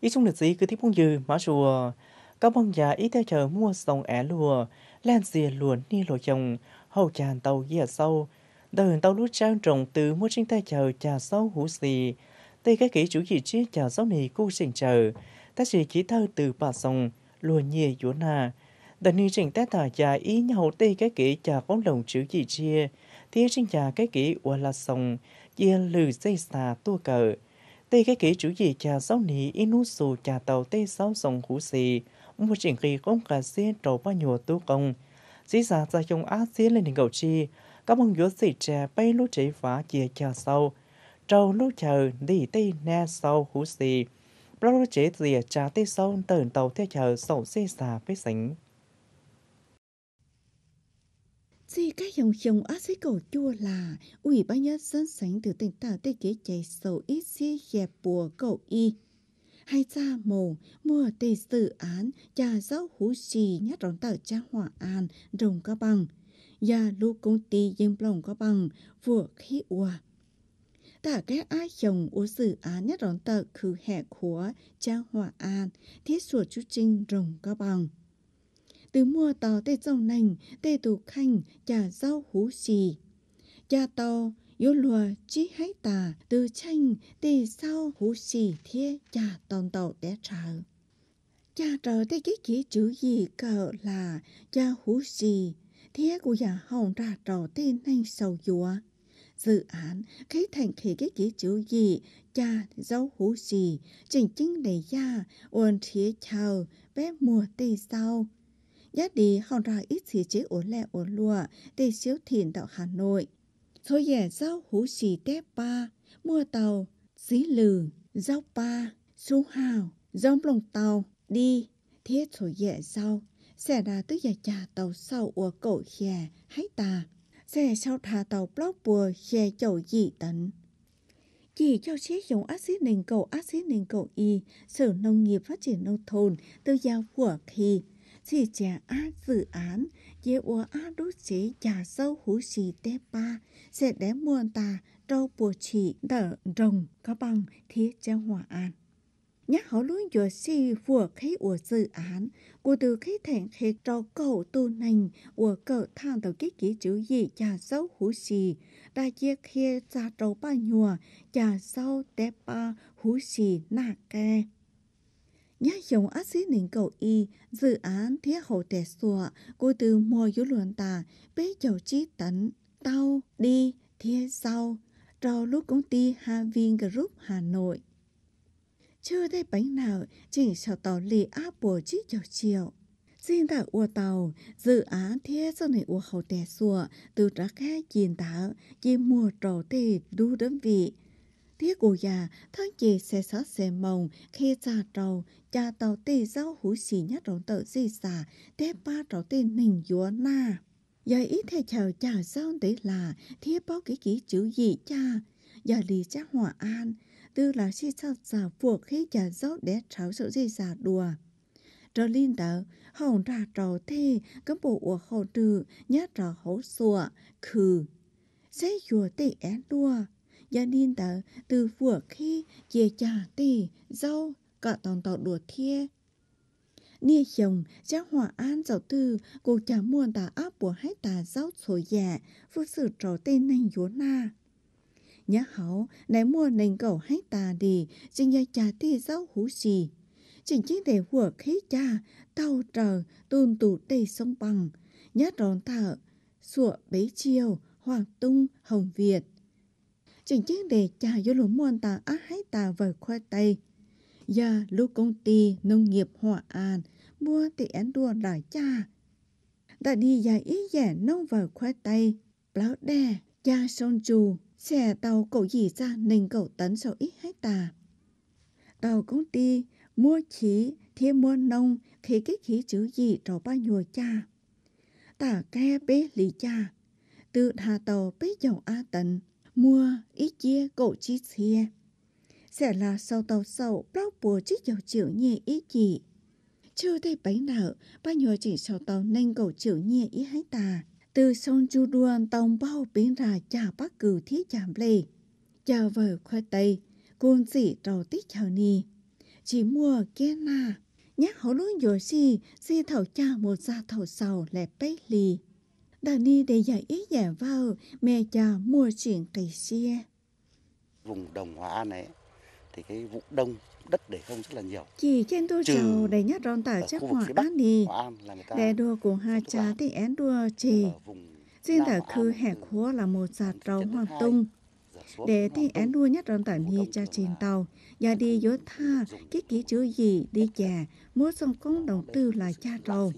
ý chung được gì cứ tiếp bông dư má chùa các bông già ít theo chờ mua sông ẻ lùa lan dìa luồn ni lộ chồng hậu tràn tàu dìa sâu đời tàu lút trang trồng từ mua trên tay chờ trà sâu hú xì tây cái kỹ chủ gì chi trà sâu này cu trình chờ ta chỉ chỉ thơ từ bà sông luồn nhìa chỗ nà đời ni trình tay thả già ý nhau tây cái kỹ trà con đồng chữ gì chia thế trình trà cái kỹ ua là sông chia lừ dây xà tua cờ tê cái kế chủ gì cha sáu nỉ inu sù cha tàu tê sáu sông hữu xì một chuyện kỳ cũng cả xe trầu bao nhùa tu công dĩ giả dạ ra trong á xe lên đỉnh cầu chi các mong dứa xì trà bay lú chế phá chia cha sau trầu lú chờ đi tê na sau hữu xì bao lú chế tìa cha tê sau tần tàu theo chờ sầu xì xà với sánh chỉ các dòng sông ác sĩ cầu chua là Ủy ban nhân dân sánh từ tỉnh tạo tê kế chạy sầu ít xí dẹp bùa cầu y. Hai cha mồ, mùa tê dự án, nhà giáo hú trì nhất đón tạo cha hòa an, rồng ca bằng. Nhà lưu công ty dêm lòng ca bằng, vừa khí ua. Tả các ai chồng ú dự án nhất đón tạo khử hẹ của cha hòa an, thiết sủa chú trinh rồng ca bằng từ mua tàu tê dòng nành tê tù khanh chả rau hú xì cha tàu yếu lùa chí hái tà từ chanh tê sau hú xì thiê chả tòn tàu té trở cha trở tê cái chỉ chữ gì cờ là cha hú xì thiê của nhà hồng ra trò tê nành sầu dùa dự án khế thành khí cái ký chữ gì cha dấu hú gì trình chính đề gia ôn thiế chào bé mùa tây sau giá đi hòn ra ít thì chế ổn lẹ ổn lùa để xíu thìn đạo Hà Nội. Thôi dẻ rau hú xì tép ba, mua tàu, xí lừ, rau ba, su hào, rong lòng tàu, đi, thiết thôi dẻ rau, sẽ ra tức giả trà tàu sau ủa cổ khè, hãy tà, sẽ sau thà tàu block bùa khè chậu dị tấn chỉ cho chế dùng axit nền cầu axit nền cầu y sở nông nghiệp phát triển nông thôn tư giao của khi chỉ trẻ á dự án ye ua á đốt chế giả sâu hú xì tê ba sẽ đé muôn ta trâu bùa chỉ đỡ rồng có bằng thiết trang hòa an nhắc hậu luôn dựa si phùa khí ủa dự án của từ khí thành khí trò cầu tu nành ủa cỡ thang đầu ký ký chữ gì chả sâu hú xì đa chia khi ra trâu ba nhùa chả sâu tép ba hú xì nạ kè nhà chồng ác sĩ nín cầu y dự án thiết hậu tệ sùa cô từ mua yếu luận tà bế chầu chi tấn tao đi thiết sau rồi lúc công ty hà Havin Group Hà Nội chưa thấy bánh nào chỉ sợ tàu lì áp bùa chít chiều chiều xin tại ua tàu dự án thế sau này ua hậu tè xùa từ trả khá nhìn tạo chỉ mua trò tề đu đơn vị Tiếc ủ già, thân chị sẽ xót xe mồng khi già trầu, cha tàu tì rau hú xì nhát rộng tự di xả, tế ba trầu tên mình dúa na. Giờ ý thầy chào chào rau để là, thiết bao kỹ kỹ chữ gì cha. Giờ lì cha hòa an, tư là si sao giả buộc khi cha rau để cháu sự di giả đùa. Trở linh đỡ, hồng ra trầu thê, cấm bộ của khổ trừ, nhát rào hấu xùa, khừ. Sẽ chùa tì én đùa gia đình ta từ vừa khi chia trả tỷ rau cả toàn tàu đùa thiê nia chồng cha hòa an giáo tư cô cha muôn ta áp bùa hai ta giáo số dạ phụ sự trò tên nành yếu na nhá hảo nãy mua nành cầu hai ta đi chính gia cha tê giáo hú gì chính chiếc để vừa khí cha tàu trở tôn tụ tê sông bằng nhát ròn thở sụa bấy chiều hoàng tung hồng việt chuyện chiến đề cha do lũ muôn tà á hái tà vờ khoai tây. Giờ lũ công ty nông nghiệp hòa an, mua tỷ án đua là cha. Đã đi dài ý dẻ nông vờ khoai tây, pláu đè, cha sông chù, xe tàu cậu gì ra nền cậu tấn sau ít hái tà. Tàu công ty mua chỉ thêm mua nông, khi cái khí chữ gì trò ba nhùa cha. Tả ke bế lý cha, tự thà tàu bế dầu A tận mua ít chia cổ chi chia. Sẽ là sau tàu sầu bao bùa chiếc dầu chịu nhẹ ý chị Chưa thấy bánh nở, ba nhiêu chỉ sau tàu nên cổ chịu nhẹ ý hãy tà. Từ sông chu đuan tông bao biến ra chả bác cử thiết chạm lê Chào vợ khoai tây, côn sĩ trầu tít chào nì. Chỉ mua kia na nhắc hổ lúa dồi xì, xì thầu cha một ra thầu sầu lẹp bấy lì đã đi để giải ý giả dạ vào mẹ cha mua chuyện cây xe. Vùng đồng Hòa An này thì cái vụ đông đất để không rất là nhiều. Chỉ trên tôi trầu đầy nhất ron tả chắc Hòa An đi. Để đua của hai cha thì én đua chỉ. Riêng tả khư hẻ khúa là một sạt rau hoàng tung. Để thì én đua nhất ron tả ni cha trên tàu. Nhà đi dối tha, cái ký chữ gì đi chè, mua xong công đồng tư là cha trầu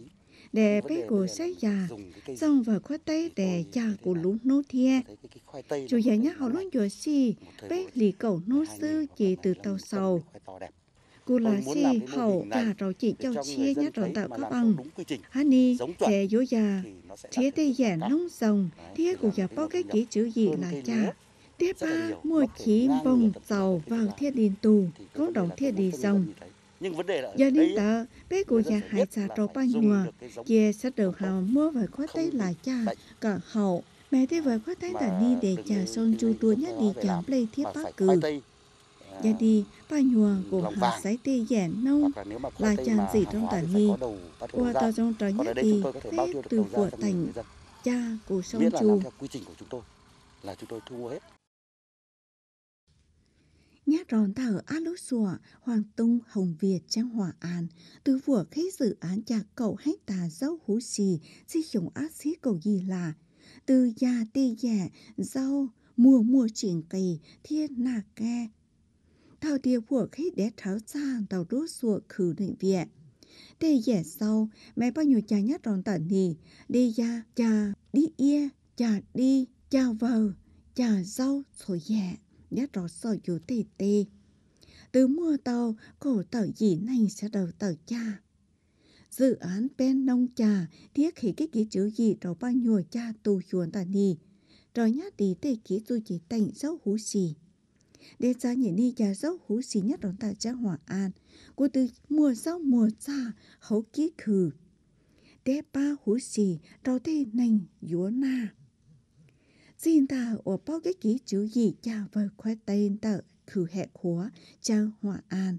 để bé của sẽ già xong và khoai tây để cha của lũ nô thia chủ nhà nhá họ luôn chùa si bé lì cầu nô sư chỉ từ tàu sầu cô là si hậu cả rồi chị châu chia nhát rồi tạo các bằng hani, để dỗ già chia tê giả nông rồng thia của già bao cái kỹ chữ gì là cha tiếp ba mua khí bông dầu vào thiết điện tù cộng đồng thiết đi rồng Do đến tờ, bé của nhà hại xà trâu ba nhùa, dê sẽ đầu hào mua vài khóa tay là cha, cả hậu. Mẹ thế vợ khóa tay là đi để cha son chu tua à, ừ, nhất đi chẳng play thiết bác cử. Gia đi, ba nhùa của hạt sái tê dẻ nâu, là chàng gì trong tà nghi. Qua tàu trong trò nhá đi, thế từ của thành cha của sông chu. Là quy trình của chúng tôi là chúng tôi thu hết nhát ròn ta ở át lúc hoàng tung hồng Việt trang hòa an, từ vua khế dự án chạc cậu hãy tà dâu hú xì, si chồng ác xí cầu gì là, từ già tê dẻ, dâu, mùa mùa triển kỳ, thiên nà ke. Thảo tiêu vua khế đế tháo ra, tàu rút xùa khử định viện. Tê dẻ sau, mẹ bao nhiêu cha nhát ròn tận thì, đi ya, cha, đi ia, cha đi, cha vào, cha dâu, sổ dẻ nhất rõ sở dụ tì tê Từ mùa tàu, cổ tàu dĩ nành sẽ đầu tàu cha. Dự án bên nông trà, thiết khi cái ký chữ gì rồi bao nhùa cha tù chuồn tà nì. Rồi nhát tí tê ký tu chỉ tành dấu hú xì. Để ra nhỉ đi giá dấu hú xì nhất đón tà cha hòa an. Cô từ mùa dấu mùa xa, hấu ký khử. để ba hú xì, rồi tê nành dúa na xin ta ở bao cái ký chữ gì cha vơi khoe tên tờ khử hệ khóa cha hòa an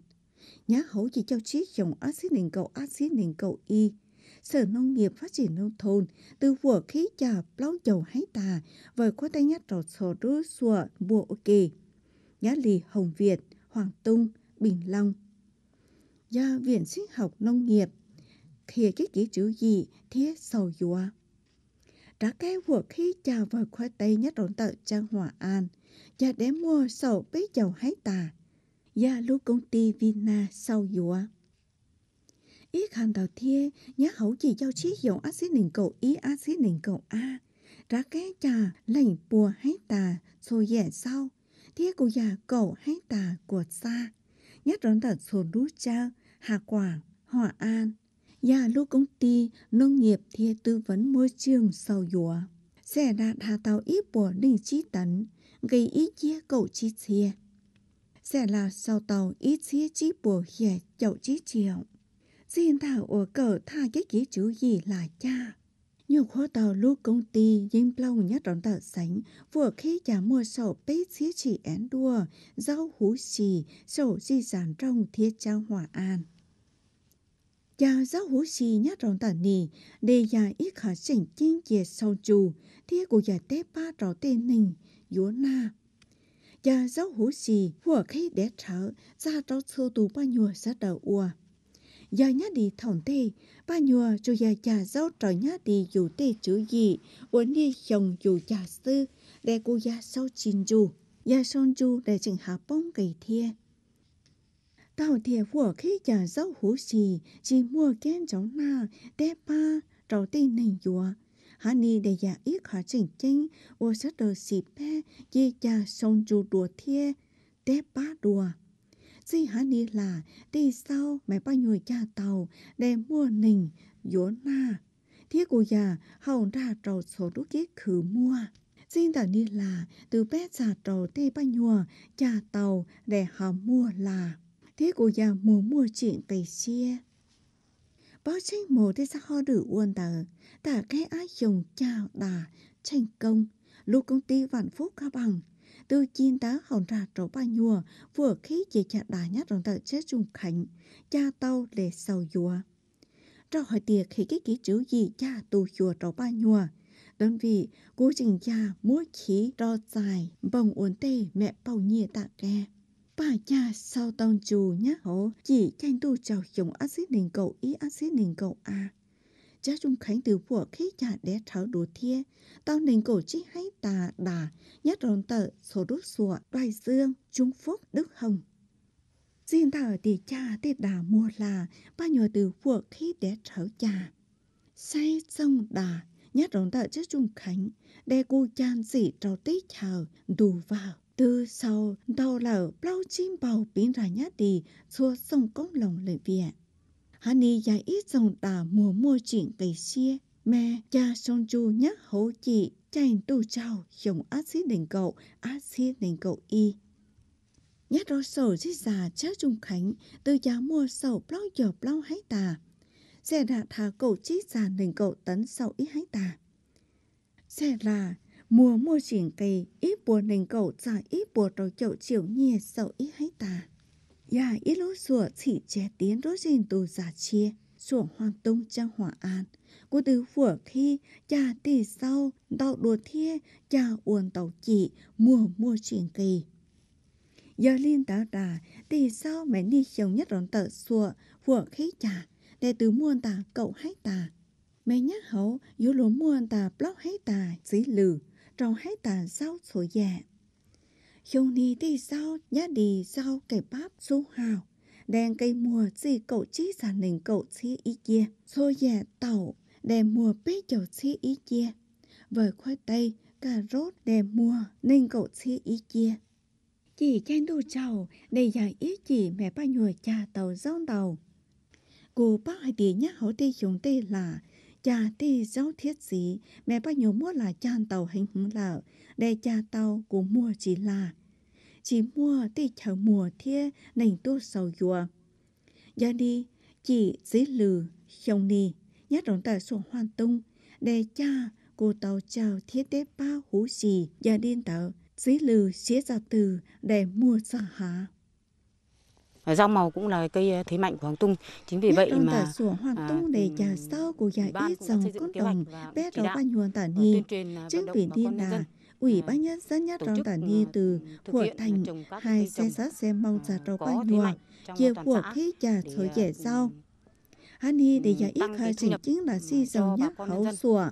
nhá hấu chỉ cho chiếc dòng xí nền cầu xí nền cầu y sở nông nghiệp phát triển nông thôn từ vừa khí chà lau dầu hái tà vơi khoe tay nhát rọt sổ rứ sùa bùa ok nhá lì hồng việt hoàng tung bình long do viện sinh học nông nghiệp thì cái ký chữ gì thiết sầu dùa cái 작게 워키 자와 khoai nhất rộn tợ trang hòa an và để mua sầu bế dầu hái tà và lưu công ty Vina sau dùa. Ý khăn đầu thiên nhá hậu chỉ giao chí dầu á xí nền cầu ý á xí nền cầu a ra cái trà lành bùa hái tà xô dẻ sau thế của già cầu hái tà của xa nhất rộn tợ xô đú trao hà quảng hòa an và dạ, lúc công ty nông nghiệp thì tư vấn môi trường sau dùa. Sẽ đạt hạ tàu ít bỏ đình chi tấn, gây ít chia cậu chi chia. Sẽ là sau tàu ít chia chi bỏ khẻ chậu chi chiều. Xin thảo ở cỡ tha cái ký chú gì là cha. Nhiều khó tàu lúc công ty dinh plong nhất đón tờ sánh, vừa khi trả mua sổ bế xí chỉ én đua, rau hú xì, sổ di sản trong thiết trang hòa an ya giáo hữu sĩ nhát rộng tả nì, để ya ít khả sinh chính dễ sau chù, thế của ya tế ba trò tên nình, yếu na. Ya giáo hữu sĩ vừa khi để thở ra trò sơ tù ba nhùa sát đầu ua. Ya nhát đi thỏng tê, ba nhùa cho ya ya giáo trò nhát đi dù tê chữ gì, ổn đi chồng dù ya sư, để của ya sau chín dù. Ya sau dù để chừng hạ bóng cây thiê tao thiệt của khi giả dấu hú gì chỉ mua kem cháu na té ba trâu tê nền dùa hà ni để giả ít khả trình chinh ô sát đờ xì pe dì giả sông chu đùa thiê té ba đùa dì hà ni là đi sau mẹ ba nhiêu cha tàu để mua nình dùa na thiết của già hầu ra trầu số đúc chế khử mua xin tả ni là từ bé già trầu tê ba nhùa cha tàu để họ mua là thế của già mùa mua chuyện tây xia báo tranh mồ thế sao ho đử uôn tờ tả cái ai dùng chào đà thành công lúc công ty vạn phúc cao bằng từ chín tá hòn ra trổ ba nhùa vừa khí chỉ chạ đà nhát rồng tờ chết trung khánh cha tàu lệ sầu dùa trò hỏi tiệc khi cái ký chữ gì cha tù chùa trổ ba nhùa đơn vị cố trình cha múa khí trò dài bồng uốn tê mẹ bầu nhìa tạ ke bà cha sao tông chủ nhá hổ chỉ canh tu chào dùng axit nền cầu ý axit nền cầu à cha trung khánh từ của khi cha đẻ thảo đồ thia tao nền cổ chỉ hay tà đà nhất rồng tợ số đốt sủa đoài dương trung phúc đức hồng riêng thảo thì cha tết đà mua là ba nhỏ từ của khi đẻ thảo cha say sông đà nhất rồng tợ cha trung khánh đe cu chan dị trò tít chờ đù vào từ sau đau là bao chim bao biến ra nhát đi xua sông công lòng lời viện hắn đi giải ít dòng tà mùa mua chuyện cây xia mẹ cha sông chu nhắc hố chị chạy tu trao dùng axit đền cậu axit đền cậu y nhắc rõ sổ dí già cha trung khánh từ già mua sổ bao giờ bao hái tà xe đạp thả cậu chí già đền cậu tấn sau ít hái tà xe là mùa mua chuyển kỳ ít bùa nền cầu trả ít bùa đầu chậu chiều nhẹ sầu ít hay tà ya ít lối sủa chỉ trẻ tiến đối trên tù giả chia sủa hoàng tung trang hòa an cô từ phủa khi cha tỷ sau đạo đùa thia cha uồn tàu chỉ mùa mua chuyển kỳ giờ liên đá đà tỷ sau mẹ đi chồng nhất rón tờ sủa phủa khi cha để từ muôn tà cậu hay tà mẹ nhắc hậu yếu lúa muôn tà block hay tà dí lử trong hai tà sau số dạ. Hiông đi đi sau, nhá đi sau cái bắp su hào. Đèn cây mùa gì cậu chí giả nình cậu chí ý kia. Số dạ tàu, đèn mùa bế chậu chí ý kia. Với khoai tây, cà rốt đèn mùa nên cậu chí ý kia. Chỉ chen đu chầu để giải ý chỉ mẹ ba nhùa cha tàu rong tàu, Cô bác hai tí nhắc hổ tê dùng tê là cha ti giáo thiết gì mẹ bao nhiêu mua là cha tàu hành hứng lợ để cha tàu cũng mua chỉ là chỉ mua ti chờ mùa thia nành tu sầu dùa giờ đi chỉ dưới lừ không đi nhát đồng tờ xuống hoàn tung để cha cô tàu chào thiết tế ba hú gì giờ đi tờ dưới lừ xía ra từ để mua ra hạ Ờ, rau màu cũng là cây ờ, thế mạnh của Hoàng Tung. Chính vì vậy mà sủa Hoàng à, Tung để trả sau của giải ít dòng con đồng bé đầu ban nhuận tản ni ờ, chính vì thiên là Ủy ban nhân dân nhất trong tản ni từ của thành hai xe sát xe mong giả trâu ban nhuận chia của khi trả thời trẻ sau Hani để giải ít khai trình chính là si dầu nhắc hậu sủa,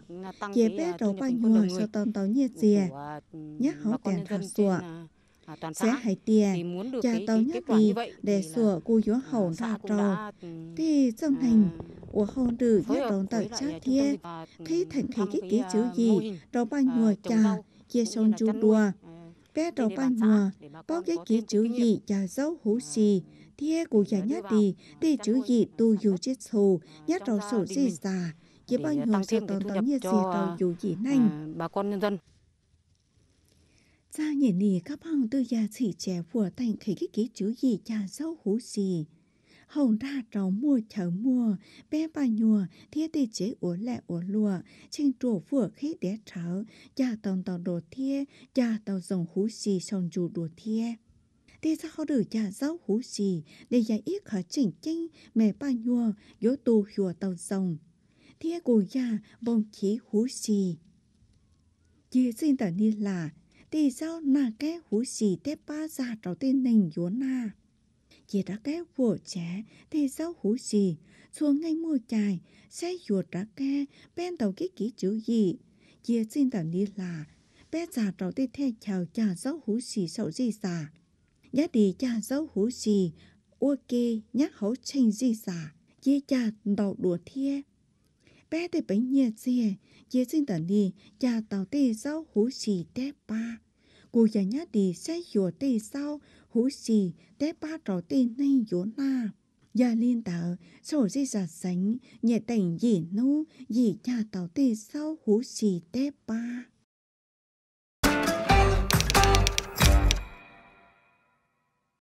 chế bé đầu ban nhuận cho tòn tàu nhiệt dìa, nhắc hậu tèn thật sủa. Ờ, sẽ hãy tiền cha tao nhất đi để sửa cô yếu hậu ra trò ừ, thì trong thành à, của hậu tử nhất đồng tại cha thiê khi thành thấy cái kế à, chữ gì đầu ba nhùa cha chia son chu đùa bé đầu ba nhùa bóc cái kế chữ gì cha dấu hú à, xì thiê của già nhất đi thì chữ gì tu dù chết thù nhất đầu sổ gì già chỉ bao nhiêu sự tồn tại như gì đầu dù gì nhanh bà con nhân dân xa nhìn nì các bằng tư gia chỉ trẻ vừa thành khi cái ký chữ gì cha sâu hú gì. Hồng ra trò mua chở mua, bé bà nhùa, thiết tê chế ổ lẹ ổ lùa, trên trổ vừa khi đế trở, cha tòng tòng đồ thiết, cha tòng dòng hú gì sòng dù đồ thiết thì sao được cha giáo hú gì để giải ít khả chỉnh chinh mẹ ba nhua gió tu hùa tàu dòng thế của cha bông khí hú gì chỉ xin tờ ni là thì sao nà cái hú xì tép ba già trò tên nình yếu nà. Chỉ đã cái vua trẻ thì sao hú xì, xuống ngay mua chài, xe yuột đã ke, bên đầu cái ký chữ gì. Chỉ xin tạm đi là, bé già trò tên theo chào chà giáo hú xì sầu gì xà. Giá đi chà giáo hú xì, ok nhắc hấu chênh gì xà, Chỉ già đầu đùa thiê, bé thì bệnh nhẹ dìa, dìa sinh tận đi, cha tàu tê sau hú xì té ba. Cô già nhá đi xe dùa tê rau hú xì té ba trò tê nay dỗ na. Gia liên tạo, sổ dì giả sánh, nhẹ tình dì nô, dì cha tàu tê sau hú xì té ba.